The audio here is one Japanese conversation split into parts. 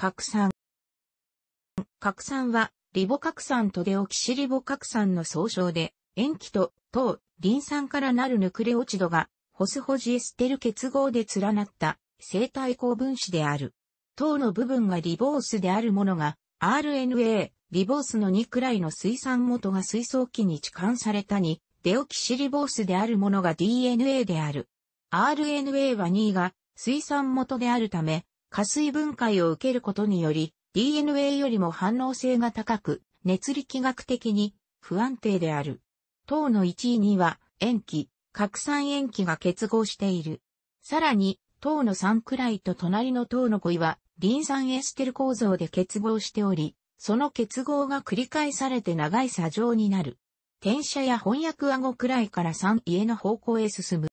核酸。核酸は、リボ核酸とデオキシリボ核酸の総称で、塩基と糖、リン酸からなるヌクレオチドが、ホスホジエステル結合で連なった生体高分子である。糖の部分がリボースであるものが、RNA、リボースの2くらいの水酸元が水槽基に置換されたに、デオキシリボースであるものが DNA である。RNA は2が水酸元であるため、加水分解を受けることにより、DNA よりも反応性が高く、熱力学的に不安定である。糖の1位には、塩基、核酸塩基が結合している。さらに、糖の3くらいと隣の糖の5位は、リン酸エステル構造で結合しており、その結合が繰り返されて長い砂状になる。転写や翻訳顎くらいから3家の方向へ進む。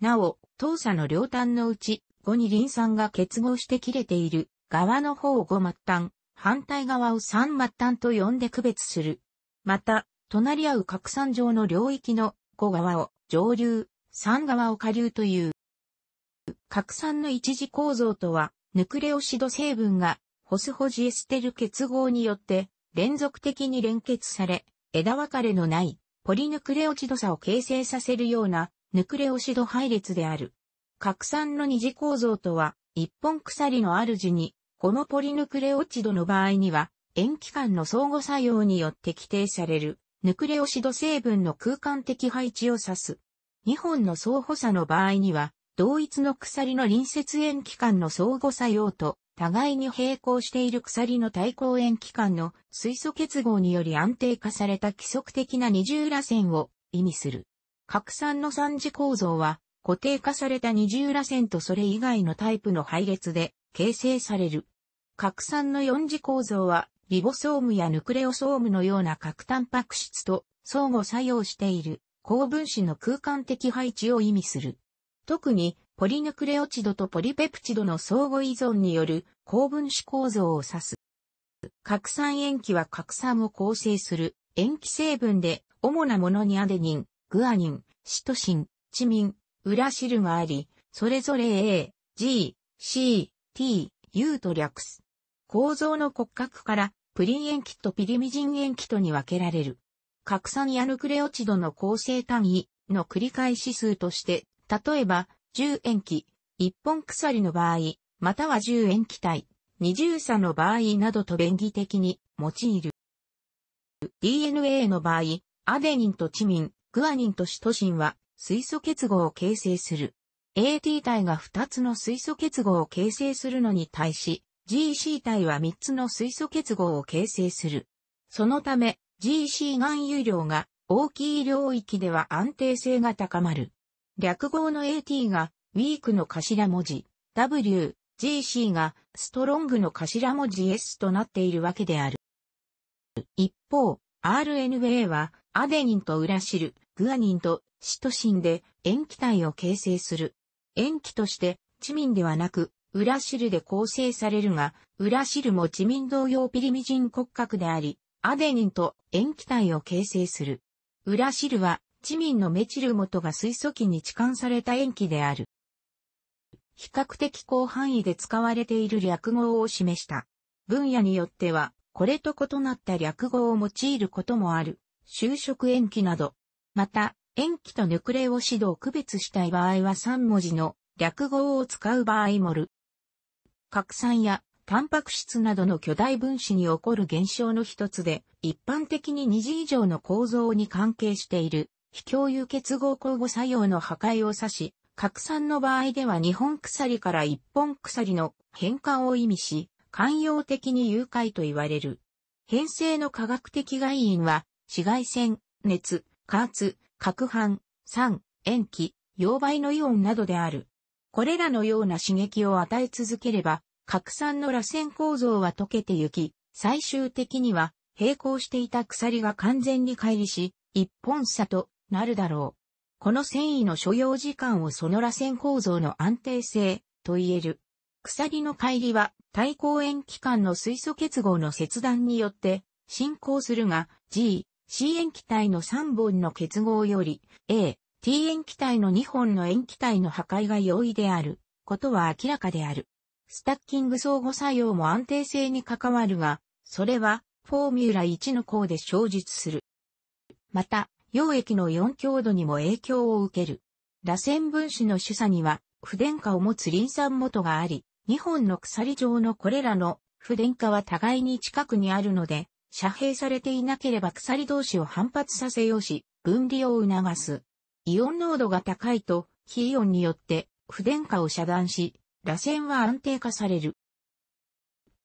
なお、糖砂の両端のうち、後にリン酸が結合して切れている側の方を5末端、反対側を3末端と呼んで区別する。また、隣り合う拡散状の領域の5側を上流、3側を下流という。核酸の一次構造とは、ヌクレオシド成分がホスホジエステル結合によって連続的に連結され、枝分かれのないポリヌクレオチド差を形成させるようなヌクレオシド配列である。核酸の二次構造とは、一本鎖のあるじに、このポリヌクレオチドの場合には、塩基間の相互作用によって規定される、ヌクレオシド成分の空間的配置を指す。二本の相補差の場合には、同一の鎖の隣接塩基間の相互作用と、互いに並行している鎖の対抗塩基間の水素結合により安定化された規則的な二重螺旋を意味する。核酸の三次構造は、固定化された二重螺旋とそれ以外のタイプの配列で形成される。核酸の四次構造は、リボソームやヌクレオソームのような核タンパク質と相互作用している高分子の空間的配置を意味する。特に、ポリヌクレオチドとポリペプチドの相互依存による高分子構造を指す。核酸塩基は核酸を構成する塩基成分で、主なものにアデニン、グアニン、シトシン、チミン、裏汁があり、それぞれ A、G、C、T、U と略す。構造の骨格からプリン塩基とピリミジン塩基とに分けられる。核酸やヌクレオチドの構成単位の繰り返し数として、例えば、10塩基、1本鎖の場合、または10塩基体、20差の場合などと便宜的に用いる。DNA の場合、アデニンとチミン、グアニンとシトシンは水素結合を形成する。AT 体が2つの水素結合を形成するのに対し、GC 体は3つの水素結合を形成する。そのため、GC 含有量が大きい領域では安定性が高まる。略号の AT が、ウィークの頭文字、W、GC が、ストロングの頭文字 S となっているわけである。一方、RNA は、アデニンとウラシル、グアニンとシトシンで塩基体を形成する。塩基として、チミンではなく、ウラシルで構成されるが、ウラシルもチミン同様ピリミジン骨格であり、アデニンと塩基体を形成する。ウラシルは、チミンのメチル元が水素基に置換された塩基である。比較的広範囲で使われている略語を示した。分野によっては、これと異なった略語を用いることもある。就職塩基など、また、塩基とヌクレオシドを区別したい場合は3文字の略語を使う場合もる。核酸やタンパク質などの巨大分子に起こる現象の一つで、一般的に2次以上の構造に関係している、非共有結合交互作用の破壊を指し、核酸の場合では2本鎖から1本鎖の変換を意味し、寛容的に誘拐と言われる。変性の科学的外因は、紫外線、熱、加圧、攪拌、酸、塩基、溶媒のイオンなどである。これらのような刺激を与え続ければ、核酸の螺旋構造は溶けてゆき、最終的には並行していた鎖が完全に乖離し、一本差となるだろう。この繊維の所要時間をその螺旋構造の安定性と言える。鎖の乖離は対抗塩基間の水素結合の切断によって進行するが G、C 塩基体の3本の結合より A、T 塩基体の2本の塩基体の破壊が容易であることは明らかである。スタッキング相互作用も安定性に関わるが、それはフォーミュラ1の項で生実する。また、溶液の4強度にも影響を受ける。螺旋分子の主査には、不電化を持つリン酸元があり、2本の鎖状のこれらの不電化は互いに近くにあるので、遮蔽されていなければ鎖同士を反発させようし、分離を促す。イオン濃度が高いと、非イオンによって不電化を遮断し、螺旋は安定化される。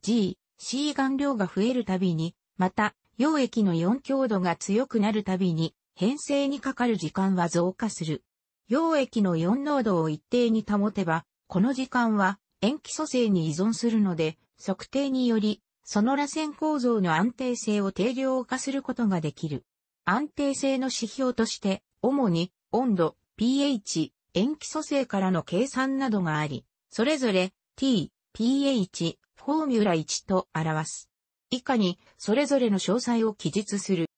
G、C 顔料が増えるたびに、また、溶液の4強度が強くなるたびに、変性にかかる時間は増加する。溶液の4濃度を一定に保てば、この時間は塩基組成に依存するので、測定によりその螺旋構造の安定性を定量化することができる。安定性の指標として、主に温度、pH、塩基組成からの計算などがあり、それぞれ t、pH、フォーミュラ1と表す。以下に、それぞれの詳細を記述する。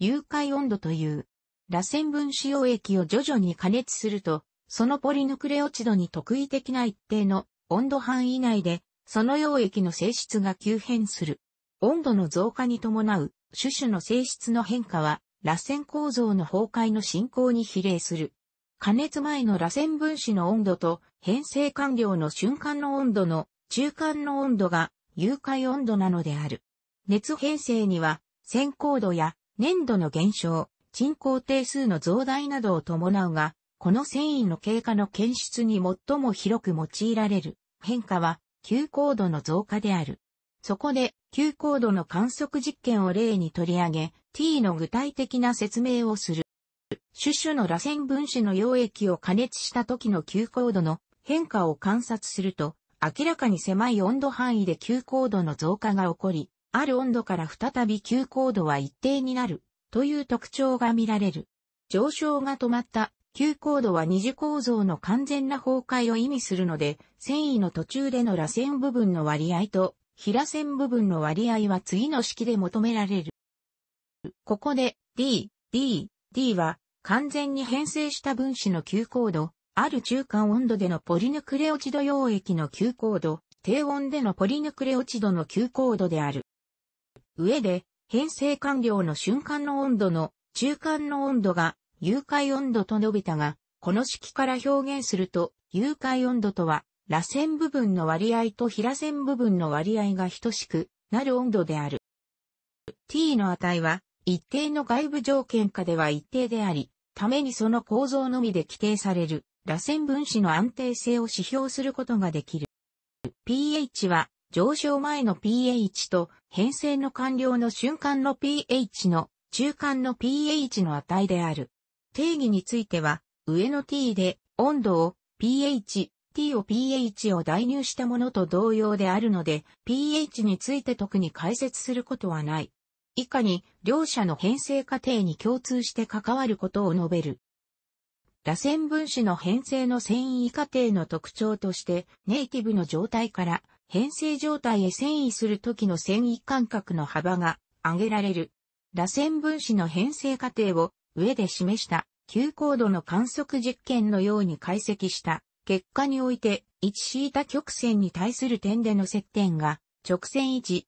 融解温度という、螺旋分子溶液を徐々に加熱すると、そのポリヌクレオチドに特異的な一定の温度範囲内でその溶液の性質が急変する。温度の増加に伴う、種々の性質の変化は、螺旋構造の崩壊の進行に比例する。加熱前の螺旋分子の温度と変性完了の瞬間の温度の中間の温度が融解温度なのである。熱変性には、先高度や粘度の減少、沈降定数の増大などを伴うが、この繊維の経過の検出に最も広く用いられる変化は急高度の増加である。そこで、急高度の観測実験を例に取り上げ、t の具体的な説明をする。種々の螺旋分子の溶液を加熱した時の急高度の変化を観察すると、明らかに狭い温度範囲で急高度の増加が起こり、ある温度から再び急高度は一定になるという特徴が見られる。上昇が止まった急高度は二次構造の完全な崩壊を意味するので、繊維の途中での螺旋部分の割合と平線部分の割合は次の式で求められる。ここで D、D、D は完全に変性した分子の急高度、ある中間温度でのポリヌクレオチド溶液の急高度、低温でのポリヌクレオチドの急高度である。上で、変性完了の瞬間の温度の中間の温度が誘拐温度と述べたが、この式から表現すると、誘拐温度とは、螺旋部分の割合と平線部分の割合が等しくなる温度である。t の値は、一定の外部条件下では一定であり、ためにその構造のみで規定される、螺旋分子の安定性を指標することができる。pH は、上昇前の pH と変性の完了の瞬間の pH の中間の pH の値である。定義については、上の t で温度を pH、t を pH を代入したものと同様であるので、pH について特に解説することはない。以下に、両者の変成過程に共通して関わることを述べる。螺旋分子の変成の繊維過程の特徴として、ネイティブの状態から変成状態へ遷移するときの繊維間隔の幅が挙げられる。螺旋分子の変成過程を上で示した急高度の観測実験のように解析した結果において1タ曲線に対する点での接点が直線1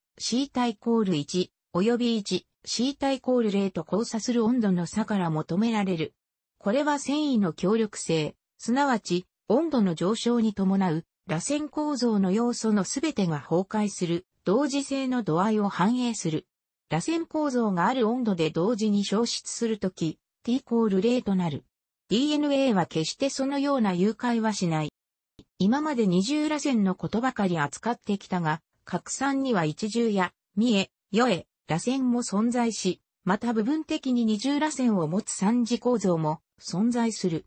タイコール1及び1タイコール0と交差する温度の差から求められる。これは繊維の協力性、すなわち温度の上昇に伴う螺旋構造の要素のすべてが崩壊する同時性の度合いを反映する。螺旋構造がある温度で同時に消失するとき、t イコール0となる。DNA は決してそのような誘拐はしない。今まで二重螺旋のことばかり扱ってきたが、拡散には一重や、見え、よえ、螺旋も存在し、また部分的に二重螺旋を持つ三次構造も存在する。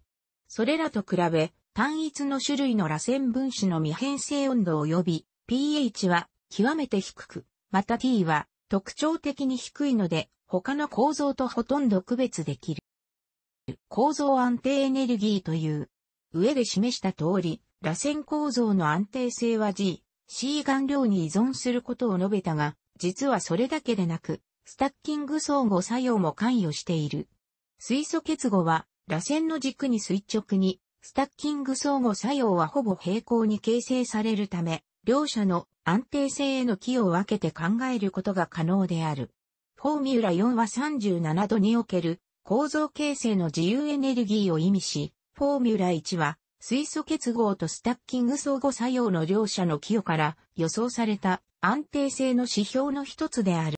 それらと比べ、単一の種類の螺旋分子の未変性温度及び pH は極めて低く、また T は特徴的に低いので、他の構造とほとんど区別できる。構造安定エネルギーという、上で示した通り、螺旋構造の安定性は G、C 顔料に依存することを述べたが、実はそれだけでなく、スタッキング相互作用も関与している。水素結合は、螺旋の軸に垂直に、スタッキング相互作用はほぼ平行に形成されるため、両者の安定性への寄与を分けて考えることが可能である。フォーミュラ4は37度における構造形成の自由エネルギーを意味し、フォーミュラ1は水素結合とスタッキング相互作用の両者の寄与から予想された安定性の指標の一つである。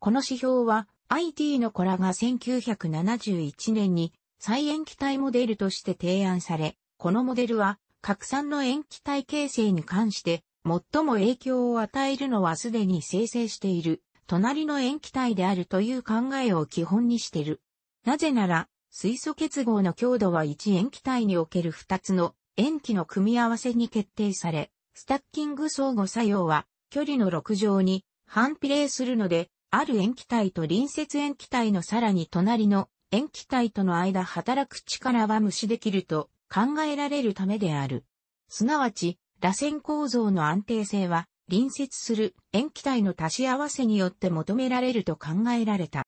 この指標は IT のコラが1971年に再延期体モデルとして提案され、このモデルは、拡散の延期体形成に関して、最も影響を与えるのはすでに生成している、隣の塩基体であるという考えを基本にしてる。なぜなら、水素結合の強度は1塩基体における2つの塩基の組み合わせに決定され、スタッキング相互作用は距離の6乗に反比例するので、ある塩基体と隣接塩基体のさらに隣の塩基体との間働く力は無視できると考えられるためである。すなわち、螺旋構造の安定性は、隣接する塩基体の足し合わせによって求められると考えられた。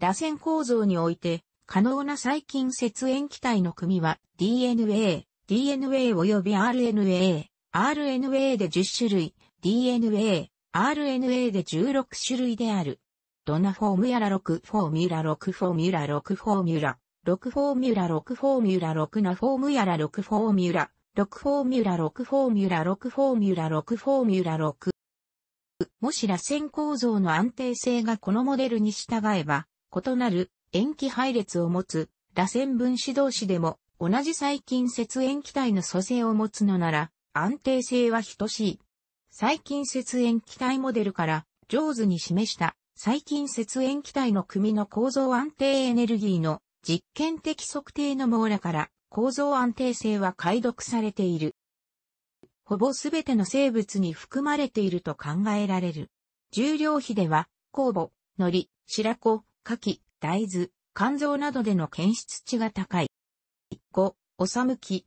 螺旋構造において、可能な細菌節塩基体の組は DNA、DNA 及び RNA、RNA で10種類、DNA、RNA で16種類である。ドナフォームやら6フォーミュラ6フォーミュラ6フォーミュラ6フォーミュラ6フォーミュラ6なフォームやら6フォーミュラ6フォーミュラ6フォーミュラ6フォーミュラ6フォーミュラ6。もし螺旋構造の安定性がこのモデルに従えば、異なる塩基配列を持つ螺旋分子同士でも同じ細菌節塩基体の組成を持つのなら、安定性は等しい。細菌節塩基体モデルから上手に示した細菌節塩基体の組の構造安定エネルギーの実験的測定の網羅から構造安定性は解読されている。ほぼすべての生物に含まれていると考えられる。重量比では、酵母、海苔、白子、牡蠣、大豆、肝臓などでの検出値が高い。5、おさむき、